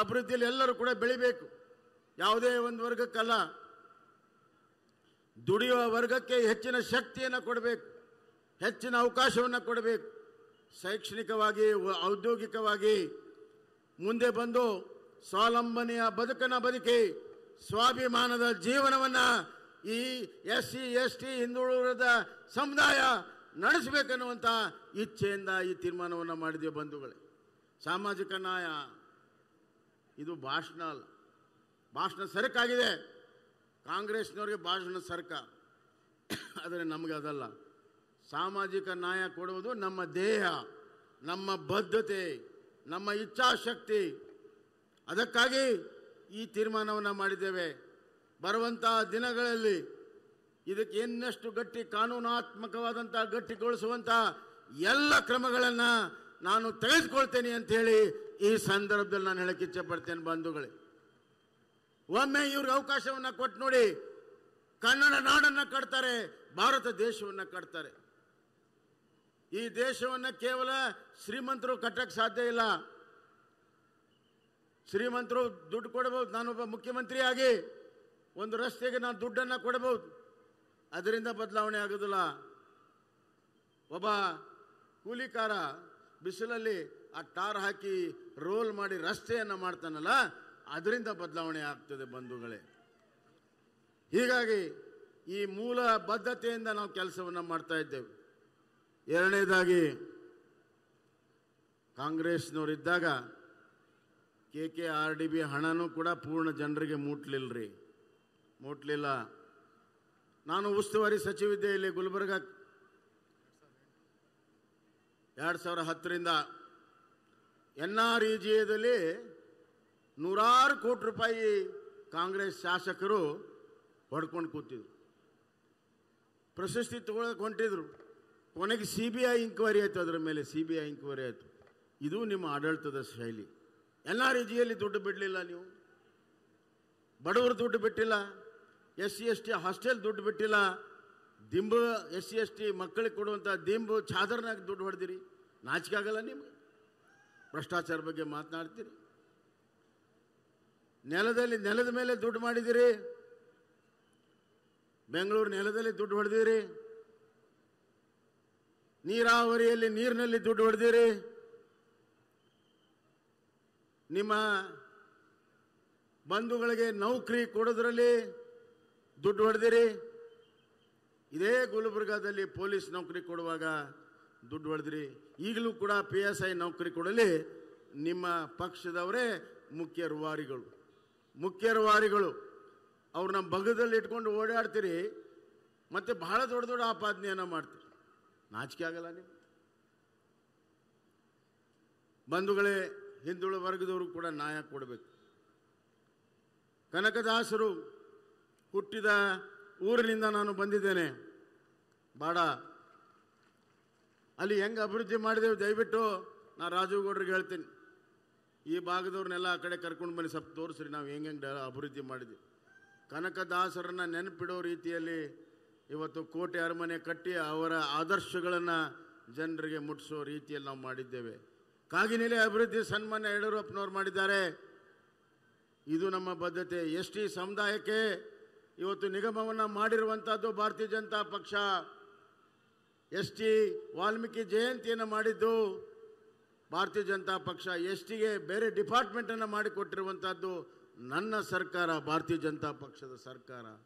ಅಭಿವೃದ್ಧಿಯಲ್ಲಿ ಎಲ್ಲರೂ ಕೂಡ ಬೆಳಿಬೇಕು ಯಾವುದೇ ಒಂದು ವರ್ಗಕ್ಕಲ್ಲ ದುಡಿಯುವ ವರ್ಗಕ್ಕೆ ಹೆಚ್ಚಿನ ಶಕ್ತಿಯನ್ನು ಕೊಡಬೇಕು ಹೆಚ್ಚಿನ ಅವಕಾಶವನ್ನು ಕೊಡಬೇಕು ಶೈಕ್ಷಣಿಕವಾಗಿ ಔದ್ಯೋಗಿಕವಾಗಿ ಮುಂದೆ ಬಂದು ಸ್ವಾವಲಂಬನೆಯ ಬದುಕನ್ನು ಬದುಕಿ ಸ್ವಾಭಿಮಾನದ ಜೀವನವನ್ನು ಈ ಎಸ್ ಸಿ ಎಸ್ ಟಿ ಹಿಂದುಳಿದ ಸಮುದಾಯ ನಡೆಸಬೇಕನ್ನುವಂಥ ಇಚ್ಛೆಯಿಂದ ಈ ತೀರ್ಮಾನವನ್ನು ಮಾಡಿದೆ ಬಂಧುಗಳೇ ಸಾಮಾಜಿಕ ನ್ಯಾಯ ಇದು ಭಾಷಣ ಅಲ್ಲ ಭಾಷಣ ಸರಕಾಗಿದೆ ಕಾಂಗ್ರೆಸ್ನವ್ರಿಗೆ ಭಾಷಣ ಸರಕ ಆದರೆ ನಮಗೆ ಅದಲ್ಲ ಸಾಮಾಜಿಕ ನ್ಯಾಯ ಕೊಡುವುದು ನಮ್ಮ ದೇಹ ನಮ್ಮ ಬದ್ಧತೆ ನಮ್ಮ ಇಚ್ಛಾಶಕ್ತಿ ಅದಕ್ಕಾಗಿ ಈ ತೀರ್ಮಾನವನ್ನು ಮಾಡಿದ್ದೇವೆ ಬರುವಂತಹ ದಿನಗಳಲ್ಲಿ ಇದಕ್ಕೆ ಇನ್ನಷ್ಟು ಗಟ್ಟಿ ಕಾನೂನಾತ್ಮಕವಾದಂಥ ಗಟ್ಟಿಗೊಳಿಸುವಂಥ ಎಲ್ಲ ಕ್ರಮಗಳನ್ನು ನಾನು ತೆಗೆದುಕೊಳ್ತೇನೆ ಹೇಳಿ ಈ ಸಂದರ್ಭದಲ್ಲಿ ನಾನು ಹೇಳಕ್ಕೆ ಇಚ್ಛೆ ಪಡ್ತೇನೆ ಬಂಧುಗಳೇ ಒಮ್ಮೆ ಇವ್ರಿಗೆ ಅವಕಾಶವನ್ನ ಕೊಟ್ಟು ನೋಡಿ ಕನ್ನಡ ನಾಡನ್ನು ಕಟ್ತಾರೆ ಭಾರತ ದೇಶವನ್ನು ಕಟ್ತಾರೆ ಈ ದೇಶವನ್ನು ಕೇವಲ ಶ್ರೀಮಂತರು ಕಟ್ಟಕ್ಕೆ ಸಾಧ್ಯ ಇಲ್ಲ ಶ್ರೀಮಂತರು ದುಡ್ಡು ಕೊಡಬಹುದು ನಾನೊಬ್ಬ ಮುಖ್ಯಮಂತ್ರಿಯಾಗಿ ಒಂದು ರಸ್ತೆಗೆ ನಾನು ದುಡ್ಡನ್ನು ಕೊಡಬಹುದು ಅದರಿಂದ ಬದಲಾವಣೆ ಆಗೋದಿಲ್ಲ ಒಬ್ಬ ಕೂಲಿಕಾರ ಬಿಸಿಲಲ್ಲಿ ಆ ಟಾರ್ ಹಾಕಿ ರೋಲ್ ಮಾಡಿ ರಸ್ತೆಯನ್ನು ಮಾಡ್ತಾನಲ್ಲ ಅದರಿಂದ ಬದಲಾವಣೆ ಆಗ್ತದೆ ಬಂಧುಗಳೇ ಹೀಗಾಗಿ ಈ ಮೂಲ ಬದ್ಧತೆಯಿಂದ ನಾವು ಕೆಲಸವನ್ನು ಮಾಡ್ತಾ ಇದ್ದೇವೆ ಎರಡನೇದಾಗಿ ಕಾಂಗ್ರೆಸ್ನವರಿದ್ದಾಗ K K R D B ಹಣನೂ ಕೂಡ ಪೂರ್ಣ ಜನರಿಗೆ ಮುಟ್ಲಿಲ್ಲ ರೀ ಮುಟ್ಲಿಲ್ಲ ನಾನು ಉಸ್ತುವಾರಿ ಸಚಿವಿದ್ದೆ ಇಲ್ಲಿ ಗುಲ್ಬರ್ಗ ಎರಡು ಸಾವಿರ ಹತ್ತರಿಂದ ಎನ್ ಆರ್ ಇ ಜಿ ನೂರಾರು ಕೋಟಿ ರೂಪಾಯಿ ಕಾಂಗ್ರೆಸ್ ಶಾಸಕರು ಹೊಡ್ಕೊಂಡು ಕೂತಿದ್ರು ಪ್ರಶಸ್ತಿ ತಗೊಳಕ್ ಹೊಂಟಿದ್ರು ಕೊನೆಗೆ ಸಿ ಬಿ ಐ ಇಂಕ್ವೈರಿ ಆಯಿತು ಅದರ ಮೇಲೆ ಸಿ ಬಿ ಐ ಇಂಕ್ವೈರಿ ಆಯಿತು ಇದು ನಿಮ್ಮ ಆಡಳಿತದ ಶೈಲಿ ಎನ್ ಆರ್ ಇ ಜಿಯಲ್ಲಿ ದುಡ್ಡು ಬಿಡಲಿಲ್ಲ ನೀವು ಬಡವರು ದುಡ್ಡು ಬಿಟ್ಟಿಲ್ಲ S C S T hostel ದುಡ್ಡು ಬಿಟ್ಟಿಲ್ಲ ದಿಂಬು ಎಸ್ ಸಿ ಎಸ್ ಟಿ ಮಕ್ಕಳಿಗೆ ಕೊಡುವಂಥ ದಿಂಬು ಚಾದರ್ನಾಗ ದುಡ್ಡು ಹೊಡೆದಿರಿ ನಾಚಿಕೆ ಆಗಲ್ಲ ನಿಮಗೆ ಭ್ರಷ್ಟಾಚಾರ ಬಗ್ಗೆ ಮಾತನಾಡ್ತೀರಿ ನೆಲದಲ್ಲಿ ನೆಲದ ಮೇಲೆ ದುಡ್ಡು ಮಾಡಿದಿರಿ ಬೆಂಗಳೂರು ನೆಲದಲ್ಲಿ ದುಡ್ಡು ಹೊಡೆದಿರಿ ನೀರಾವರಿಯಲ್ಲಿ ನೀರಿನಲ್ಲಿ ದುಡ್ಡು ಹೊಡೆದಿರಿ ನಿಮ್ಮ ಬಂಧುಗಳಿಗೆ ನೌಕರಿ ಕೊಡೋದ್ರಲ್ಲಿ ದುಡ್ಡು ಹೊಡೆದಿರಿ ಇದೇ ಗುಲ್ಬರ್ಗಾದಲ್ಲಿ ಪೊಲೀಸ್ ನೌಕರಿ ಕೊಡುವಾಗ ದುಡ್ಡು ಹೊಡೆದ್ರಿ ಈಗಲೂ ಕೂಡ ಪಿ ಎಸ್ ಐ ನೌಕರಿ ಕೊಡಲಿ ನಿಮ್ಮ ಪಕ್ಷದವರೇ ಮುಖ್ಯ ರುವಾರಿಗಳು ಮುಖ್ಯ ರೂವಾರಿಗಳು ಅವ್ರನ್ನ ಬಗದಲ್ಲಿ ಇಟ್ಕೊಂಡು ಓಡಾಡ್ತೀರಿ ಮತ್ತು ಬಹಳ ದೊಡ್ಡ ದೊಡ್ಡ ಆಪಾದನೆಯನ್ನು ಮಾಡ್ತೀರಿ ನಾಚಿಕೆ ಆಗಲ್ಲ ನೀವು ಬಂಧುಗಳೇ ಹಿಂದುಳ ವರ್ಗದವರು ಕೂಡ ನ್ಯಾಯ ಕೊಡಬೇಕು ಕನಕದಾಸರು ಹುಟ್ಟಿದ ಊರಿನಿಂದ ನಾನು ಬಂದಿದ್ದೇನೆ ಬಾಡ ಅಲ್ಲಿ ಹೆಂಗೆ ಅಭಿವೃದ್ಧಿ ಮಾಡಿದೆವು ದಯವಿಟ್ಟು ನಾ ರಾಜುಗೌಡ್ರಿಗೆ ಹೇಳ್ತೀನಿ ಈ ಭಾಗದವ್ರನ್ನೆಲ್ಲ ಆ ಕಡೆ ಕರ್ಕೊಂಡು ಬನ್ನಿ ಸ್ವಲ್ಪ ತೋರಿಸ್ರಿ ನಾವು ಹೆಂಗೆ ಹೆಂಗೆ ಅಭಿವೃದ್ಧಿ ಮಾಡಿದ್ವಿ ಕನಕದಾಸರನ್ನು ನೆನಪಿಡೋ ರೀತಿಯಲ್ಲಿ ಇವತ್ತು ಕೋಟೆ ಅರಮನೆ ಕಟ್ಟಿ ಅವರ ಆದರ್ಶಗಳನ್ನು ಜನರಿಗೆ ಮುಟ್ಟಿಸೋ ರೀತಿಯಲ್ಲಿ ನಾವು ಮಾಡಿದ್ದೇವೆ ಕಾಗಿನೆಲೆ ಅಭಿವೃದ್ಧಿ ಸನ್ಮಾನ್ಯ ಯಡಿಯೂರಪ್ಪನವ್ರು ಮಾಡಿದ್ದಾರೆ ಇದು ನಮ್ಮ ಬದ್ಧತೆ ಎಸ್ ಸಮುದಾಯಕ್ಕೆ ಇವತ್ತು ನಿಗಮವನ್ನು ಮಾಡಿರುವಂಥದ್ದು ಭಾರತೀಯ ಜನತಾ ಪಕ್ಷ ಎಸ್ ಟಿ ವಾಲ್ಮೀಕಿ ಜಯಂತಿಯನ್ನು ಮಾಡಿದ್ದು ಭಾರತೀಯ ಜನತಾ ಪಕ್ಷ ಎಸ್ ಟಿಗೆ ಬೇರೆ ಡಿಪಾರ್ಟ್ಮೆಂಟನ್ನು ಮಾಡಿಕೊಟ್ಟಿರುವಂಥದ್ದು ನನ್ನ ಸರ್ಕಾರ ಭಾರತೀಯ ಜನತಾ ಪಕ್ಷದ ಸರ್ಕಾರ